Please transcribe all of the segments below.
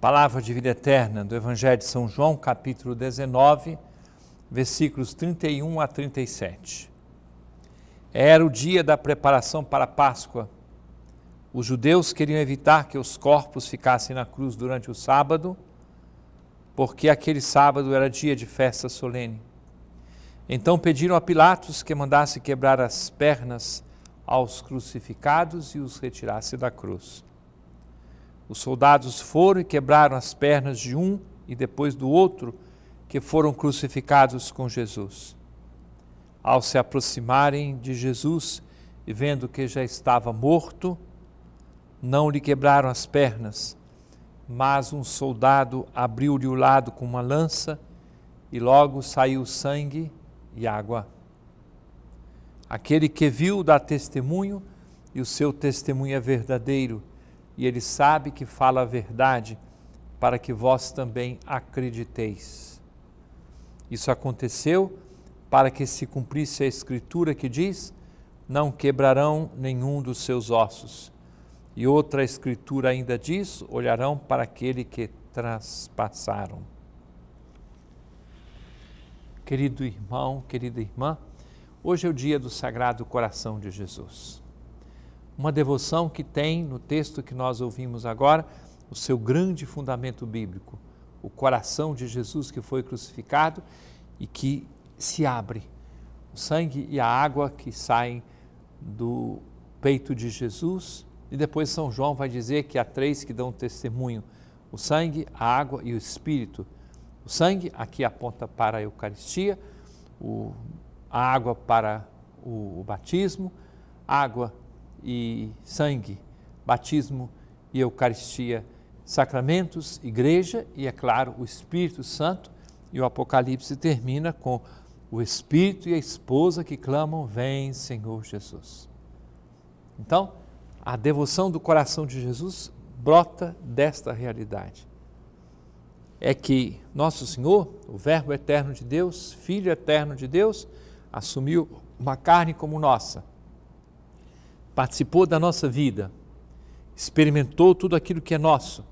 Palavra de vida eterna do Evangelho de São João, capítulo 19, versículos 31 a 37. Era o dia da preparação para a Páscoa. Os judeus queriam evitar que os corpos ficassem na cruz durante o sábado, porque aquele sábado era dia de festa solene. Então pediram a Pilatos que mandasse quebrar as pernas aos crucificados e os retirasse da cruz. Os soldados foram e quebraram as pernas de um e depois do outro que foram crucificados com Jesus. Ao se aproximarem de Jesus e vendo que já estava morto, não lhe quebraram as pernas, mas um soldado abriu-lhe o lado com uma lança e logo saiu sangue e água. Aquele que viu dá testemunho e o seu testemunho é verdadeiro e ele sabe que fala a verdade, para que vós também acrediteis. Isso aconteceu para que se cumprisse a escritura que diz: Não quebrarão nenhum dos seus ossos. E outra escritura ainda diz: Olharão para aquele que traspassaram. Querido irmão, querida irmã, hoje é o dia do Sagrado Coração de Jesus uma devoção que tem no texto que nós ouvimos agora o seu grande fundamento bíblico, o coração de Jesus que foi crucificado e que se abre, o sangue e a água que saem do peito de Jesus. E depois São João vai dizer que há três que dão testemunho: o sangue, a água e o espírito. O sangue aqui aponta para a Eucaristia, o, a água para o, o batismo, água e sangue, batismo e Eucaristia, sacramentos, igreja e, é claro, o Espírito Santo. E o Apocalipse termina com o Espírito e a esposa que clamam: Vem, Senhor Jesus. Então, a devoção do coração de Jesus brota desta realidade. É que Nosso Senhor, o Verbo eterno de Deus, Filho eterno de Deus, assumiu uma carne como nossa participou da nossa vida, experimentou tudo aquilo que é nosso,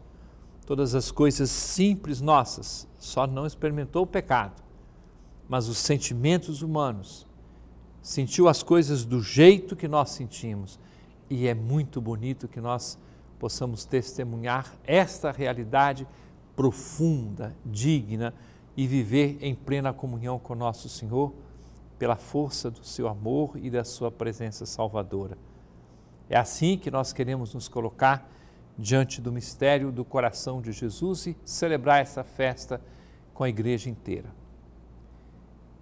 todas as coisas simples nossas, só não experimentou o pecado, mas os sentimentos humanos, sentiu as coisas do jeito que nós sentimos, e é muito bonito que nós possamos testemunhar esta realidade profunda, digna e viver em plena comunhão com nosso Senhor pela força do seu amor e da sua presença salvadora. É assim que nós queremos nos colocar diante do mistério do coração de Jesus e celebrar essa festa com a igreja inteira.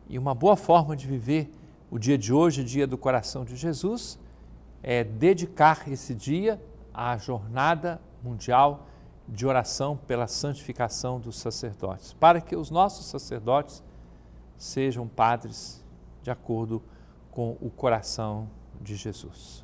E uma boa forma de viver o dia de hoje, dia do coração de Jesus, é dedicar esse dia à jornada mundial de oração pela santificação dos sacerdotes, para que os nossos sacerdotes sejam padres de acordo com o coração de Jesus